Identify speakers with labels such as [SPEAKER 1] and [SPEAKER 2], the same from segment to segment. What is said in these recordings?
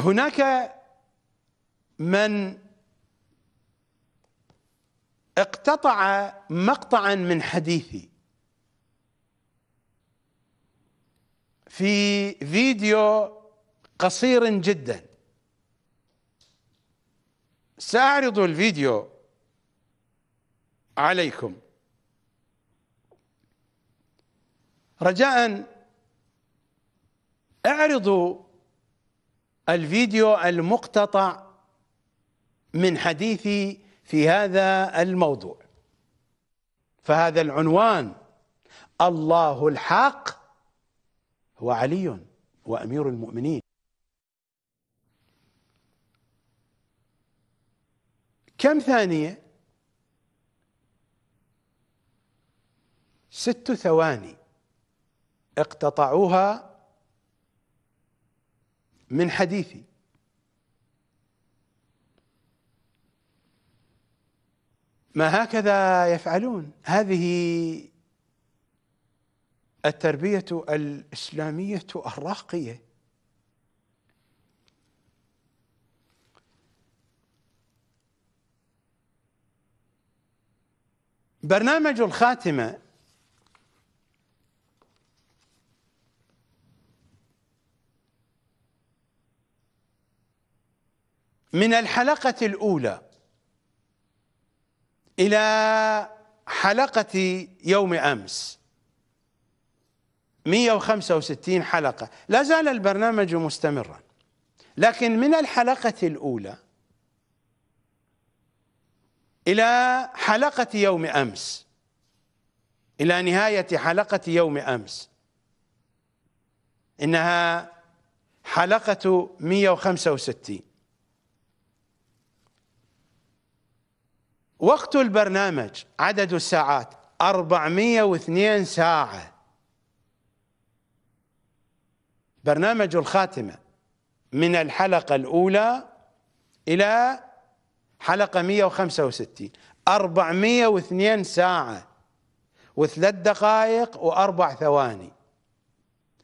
[SPEAKER 1] هناك من اقتطع مقطعا من حديثي في فيديو قصير جدا ساعرض الفيديو عليكم رجاء اعرضوا الفيديو المقتطع من حديثي في هذا الموضوع فهذا العنوان الله الحق هو علي وامير المؤمنين كم ثانيه ست ثواني اقتطعوها من حديثي ما هكذا يفعلون هذه التربية الإسلامية الراقية برنامج الخاتمة من الحلقة الأولى إلى حلقة يوم أمس 165 حلقة لا زال البرنامج مستمرا لكن من الحلقة الأولى إلى حلقة يوم أمس إلى نهاية حلقة يوم أمس إنها حلقة 165 وقت البرنامج عدد الساعات 402 ساعة برنامج الخاتمة من الحلقة الأولى إلى حلقة 165 402 ساعة وثلاث دقائق وأربع ثواني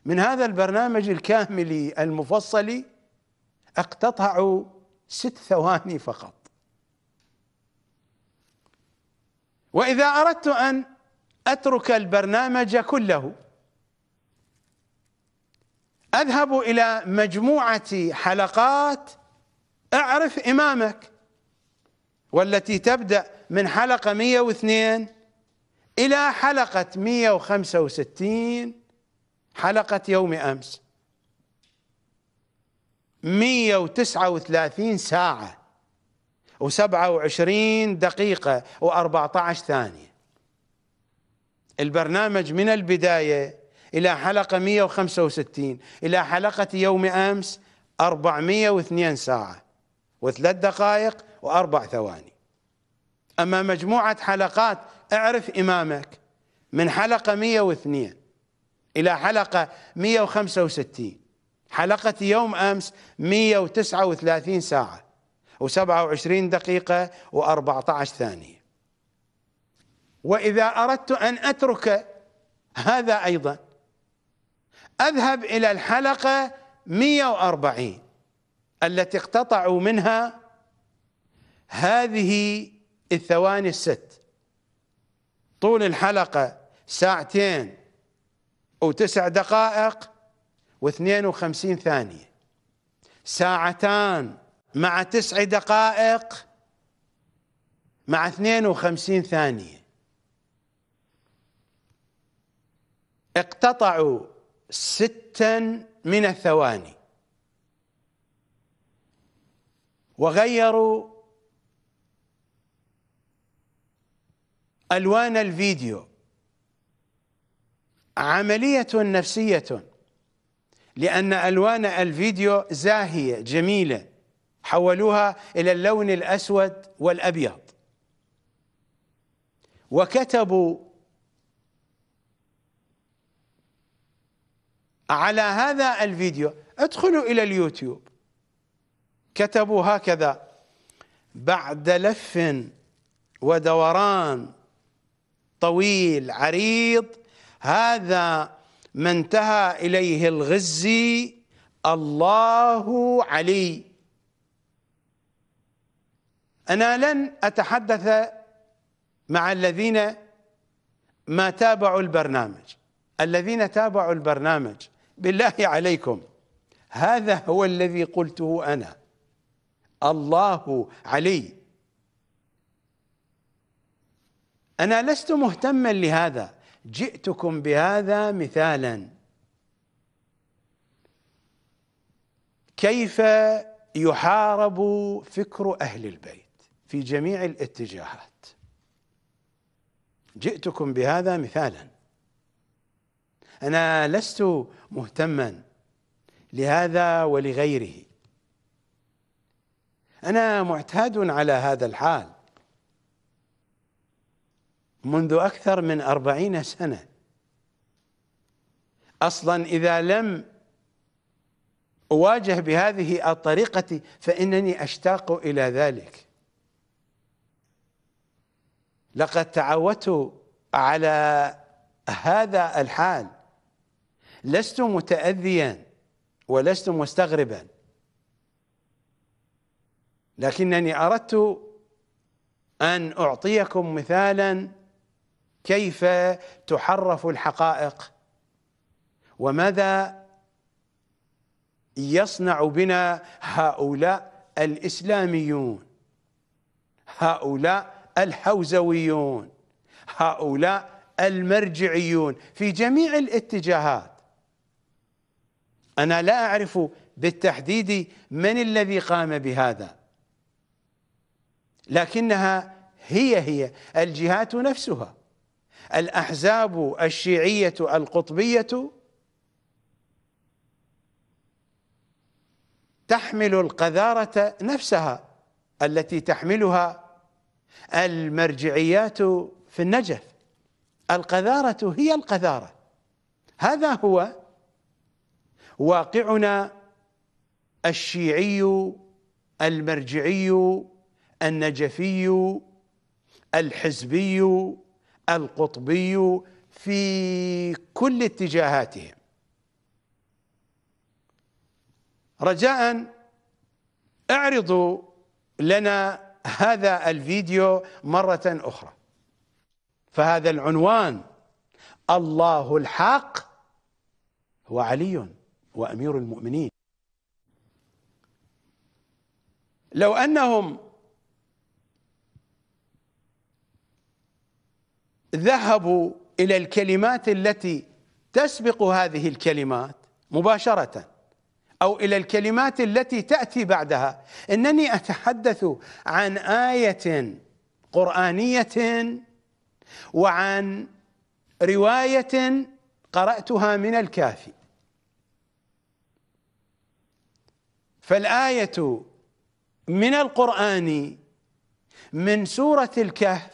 [SPEAKER 1] من هذا البرنامج الكامل المفصل اقتطعوا ست ثواني فقط واذا اردت ان اترك البرنامج كله اذهب الى مجموعه حلقات اعرف امامك والتي تبدا من حلقه 102 الى حلقه 165 حلقه يوم امس 139 ساعه و27 دقيقة و14 ثانية البرنامج من البداية إلى حلقة 165 إلى حلقة يوم أمس 402 ساعة وثلاث دقائق وأربع ثواني أما مجموعة حلقات اعرف إمامك من حلقة 102 إلى حلقة 165 حلقة يوم أمس 139 ساعة و27 دقيقة و14 ثانية وإذا أردت أن أترك هذا أيضا أذهب إلى الحلقة 140 التي اقتطعوا منها هذه الثواني الست طول الحلقة ساعتين وتسع دقائق واثنين وخمسين ثانية ساعتان مع تسع دقائق مع 52 ثانية اقتطعوا ستا من الثواني وغيروا ألوان الفيديو عملية نفسية لأن ألوان الفيديو زاهية جميلة حولوها إلى اللون الأسود والأبيض وكتبوا على هذا الفيديو ادخلوا إلى اليوتيوب كتبوا هكذا بعد لف ودوران طويل عريض هذا ما انتهى إليه الغزي الله علي أنا لن أتحدث مع الذين ما تابعوا البرنامج الذين تابعوا البرنامج بالله عليكم هذا هو الذي قلته أنا الله علي أنا لست مهتما لهذا جئتكم بهذا مثالا كيف يحارب فكر أهل البيت في جميع الاتجاهات جئتكم بهذا مثالا انا لست مهتما لهذا ولغيره انا معتاد على هذا الحال منذ اكثر من اربعين سنه اصلا اذا لم اواجه بهذه الطريقه فانني اشتاق الى ذلك لقد تعودت على هذا الحال لست متأذيا ولست مستغربا لكنني أردت أن أعطيكم مثالا كيف تحرف الحقائق وماذا يصنع بنا هؤلاء الإسلاميون هؤلاء الحوزويون هؤلاء المرجعيون في جميع الاتجاهات أنا لا أعرف بالتحديد من الذي قام بهذا لكنها هي هي الجهات نفسها الأحزاب الشيعية القطبية تحمل القذارة نفسها التي تحملها المرجعيات في النجف القذارة هي القذارة هذا هو واقعنا الشيعي المرجعي النجفي الحزبي القطبي في كل اتجاهاتهم رجاء اعرضوا لنا هذا الفيديو مرة أخرى فهذا العنوان الله الحق هو علي وأمير المؤمنين لو أنهم ذهبوا إلى الكلمات التي تسبق هذه الكلمات مباشرة أو إلى الكلمات التي تأتي بعدها إنني أتحدث عن آية قرآنية وعن رواية قرأتها من الكافي فالآية من القرآن من سورة الكهف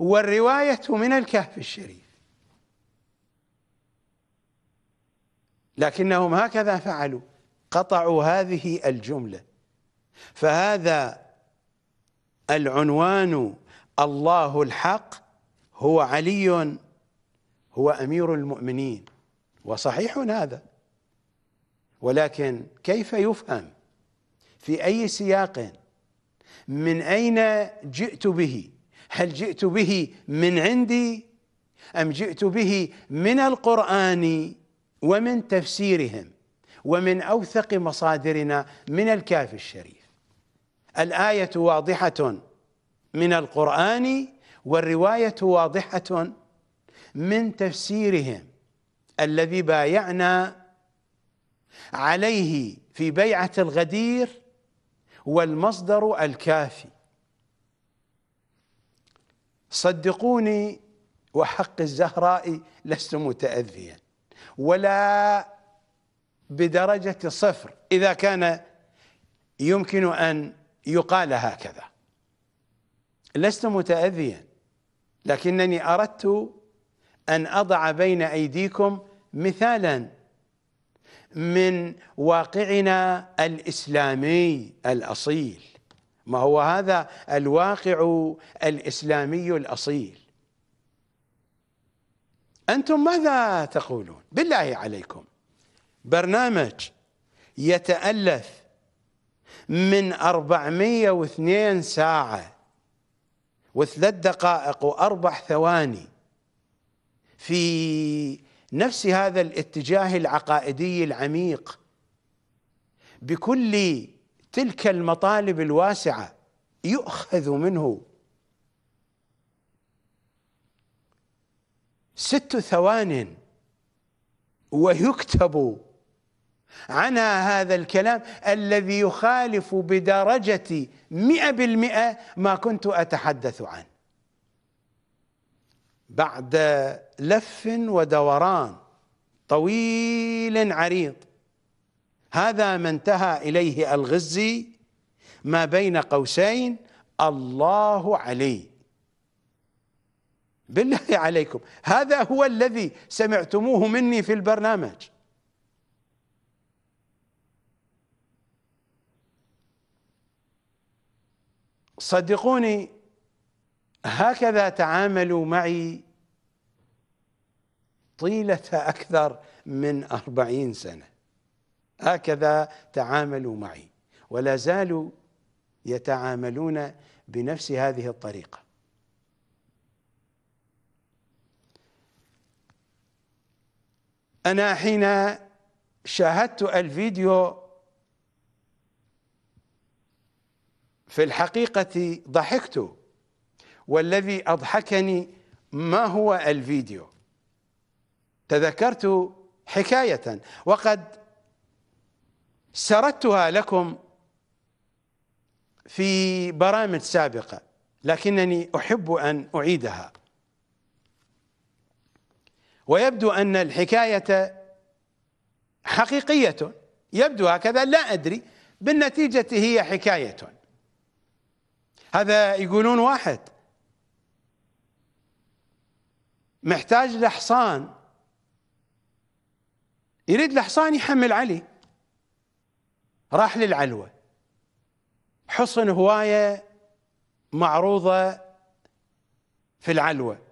[SPEAKER 1] والرواية من الكهف الشريف لكنهم هكذا فعلوا قطعوا هذه الجملة فهذا العنوان الله الحق هو علي هو أمير المؤمنين وصحيح هذا ولكن كيف يفهم في أي سياق من أين جئت به هل جئت به من عندي أم جئت به من القرآن ومن تفسيرهم ومن أوثق مصادرنا من الكافي الشريف الآية واضحة من القرآن والرواية واضحة من تفسيرهم الذي بايعنا عليه في بيعة الغدير والمصدر الكافي صدقوني وحق الزهراء لست متأذيا ولا بدرجة صفر إذا كان يمكن أن يقال هكذا لست متأذيا لكنني أردت أن أضع بين أيديكم مثالا من واقعنا الإسلامي الأصيل ما هو هذا الواقع الإسلامي الأصيل أنتم ماذا تقولون بالله عليكم برنامج يتألف من 402 ساعة وثلاث دقائق وأربع ثواني في نفس هذا الاتجاه العقائدي العميق بكل تلك المطالب الواسعة يؤخذ منه ست ثوان ويكتب عنها هذا الكلام الذي يخالف بدرجة مئة بالمئة ما كنت أتحدث عنه بعد لف ودوران طويل عريض هذا ما انتهى إليه الغزي ما بين قوسين الله علي بالله عليكم هذا هو الذي سمعتموه مني في البرنامج صدقوني هكذا تعاملوا معي طيلة أكثر من أربعين سنة هكذا تعاملوا معي ولا زالوا يتعاملون بنفس هذه الطريقه أنا حين شاهدت الفيديو في الحقيقة ضحكت والذي أضحكني ما هو الفيديو تذكرت حكاية وقد سردتها لكم في برامج سابقة لكنني أحب أن أعيدها ويبدو أن الحكاية حقيقية يبدو هكذا لا أدري بالنتيجة هي حكاية هذا يقولون واحد محتاج لحصان يريد لحصان يحمل علي راح للعلوه حصن هوايه معروضه في العلوه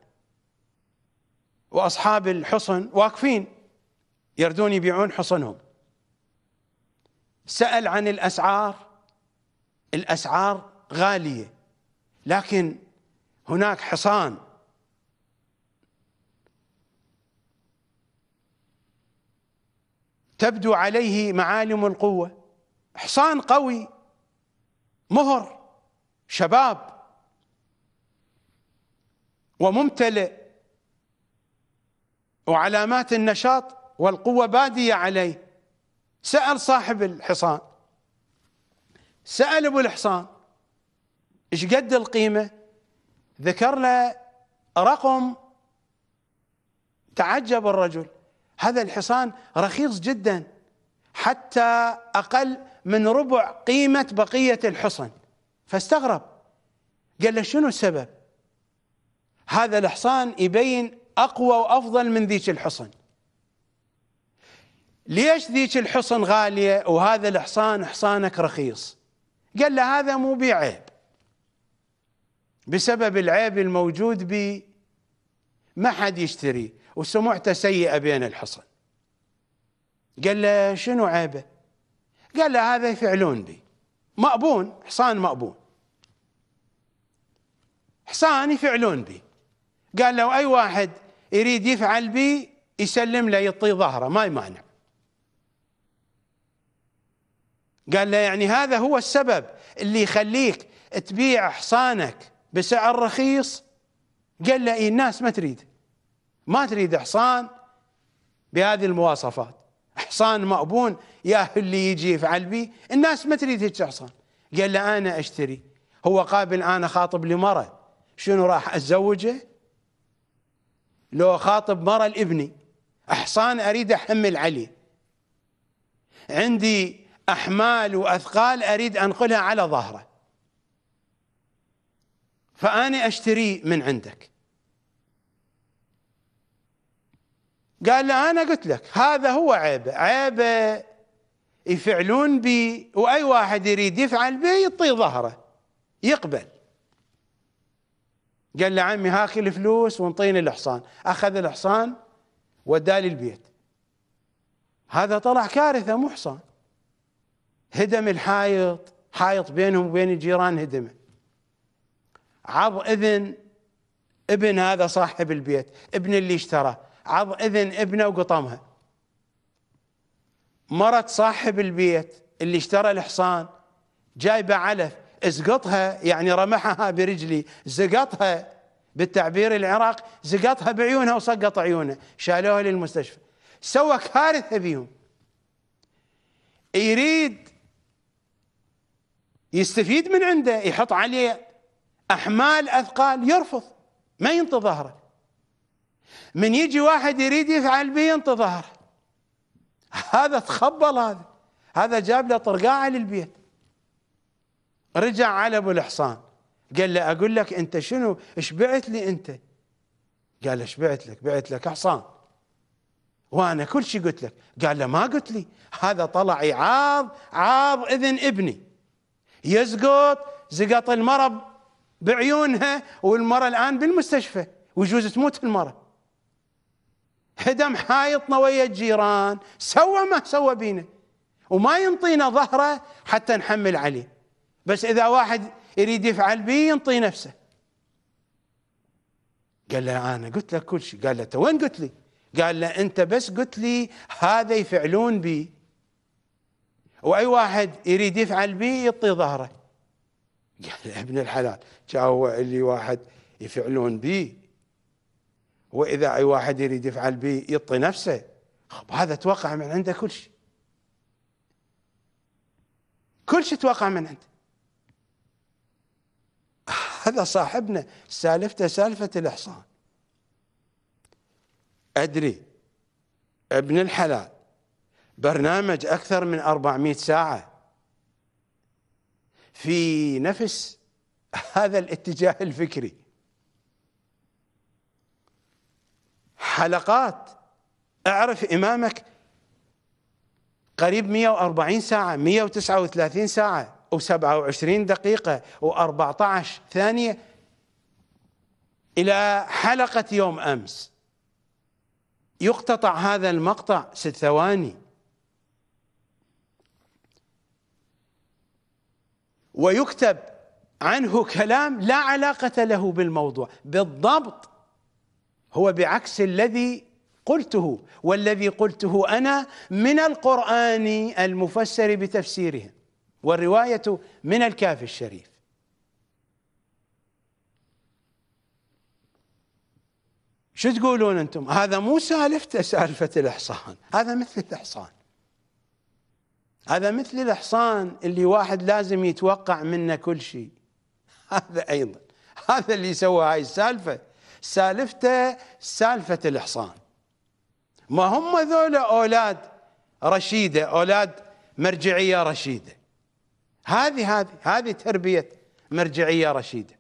[SPEAKER 1] واصحاب الحصن واقفين يردون يبيعون حصنهم سال عن الاسعار الاسعار غاليه لكن هناك حصان تبدو عليه معالم القوه حصان قوي مهر شباب وممتلئ وعلامات النشاط والقوة بادية عليه سأل صاحب الحصان سأل ابو الحصان ايش قد القيمة ذكر له رقم تعجب الرجل هذا الحصان رخيص جدا حتى أقل من ربع قيمة بقية الحصن فاستغرب قال له شنو السبب هذا الحصان يبين أقوى وأفضل من ذيك الحصن ليش ذيك الحصن غالية وهذا الحصان حصانك رخيص قال له هذا مو بعيب بسبب العيب الموجود بي ما حد يشتري وسمعته سيئة بين الحصن قال له شنو عيبه قال له هذا يفعلون بي مأبون حصان مأبون حصان يفعلون بي قال لو أي واحد يريد يفعل بي يسلم له يطي ظهره ما يمانع قال له يعني هذا هو السبب اللي يخليك تبيع حصانك بسعر رخيص قال له إيه الناس ما تريد ما تريد حصان بهذه المواصفات حصان مأبون يا اللي يجي يفعل بي الناس ما تريد هيك حصان قال له أنا أشتري هو قابل أنا خاطب لمرة شنو راح أتزوجه لو خاطب مرة لابني أحصان أريد أحمل عليه عندي أحمال وأثقال أريد أنقلها على ظهره فأنا أشتري من عندك قال له أنا قلت لك هذا هو عيبه عيبه يفعلون بي وأي واحد يريد يفعل بي يطي ظهره يقبل قال له عمي هاك الفلوس وانطيني الحصان اخذ الحصان وداه للبيت هذا طلع كارثه مو حصان هدم الحائط حائط بينهم وبين الجيران هدمه عض اذن ابن هذا صاحب البيت ابن اللي اشتراه عض اذن ابنه وقطمها مرت صاحب البيت اللي اشترى الحصان جايبه علف زقطها يعني رمحها برجلي زقطها بالتعبير العراقي زقطها بعيونها وسقط عيونها شالوها للمستشفى سوى كارثه بيهم يريد يستفيد من عنده يحط عليه احمال اثقال يرفض ما ينطي ظهره من يجي واحد يريد يفعل به ينطي ظهره هذا تخبل هذا هذا جاب له طرقاعه للبيت رجع على ابو الحصان قال له اقول لك انت شنو ايش بعت لي انت قال له ايش بعت لك بعت لك حصان وانا كل شيء قلت لك قال له ما قلت لي هذا طلع يعاض عاض اذن ابني يزقط زقط المرض بعيونها والمرة الآن بالمستشفى ويجوز تموت المرة هدم حايطنا ويا الجيران سوى ما سوى بينا وما ينطينا ظهره حتى نحمل عليه بس اذا واحد يريد يفعل بي ينطي نفسه قال له انا قلت له كل شيء قال له انت وين قلت لي قال له انت بس قلت لي هذا يفعلون بي واي واحد يريد يفعل بي يطي ظهره قال له ابن الحلال جاوع اللي واحد يفعلون بي واذا اي واحد يريد يفعل بي يطي نفسه خب هذا توقع من عنده كل شيء كل شيء توقع من عنده هذا صاحبنا سالفته سالفة الإحصان أدري ابن الحلال برنامج أكثر من 400 ساعة في نفس هذا الاتجاه الفكري حلقات اعرف إمامك قريب 140 ساعة 139 ساعة و27 دقيقة و14 ثانية إلى حلقة يوم أمس يقتطع هذا المقطع ست ثواني ويكتب عنه كلام لا علاقة له بالموضوع بالضبط هو بعكس الذي قلته والذي قلته أنا من القرآن المفسر بتفسيره والرواية من الكافي الشريف شو تقولون انتم هذا مو سالفته سالفة الإحصان هذا مثل الإحصان هذا مثل الإحصان اللي واحد لازم يتوقع منه كل شيء هذا أيضا هذا اللي سوى هاي السالفة سالفته سالفة الإحصان ما هم ذولا أولاد رشيدة أولاد مرجعية رشيدة هذه هذه هذه تربيه مرجعيه رشيده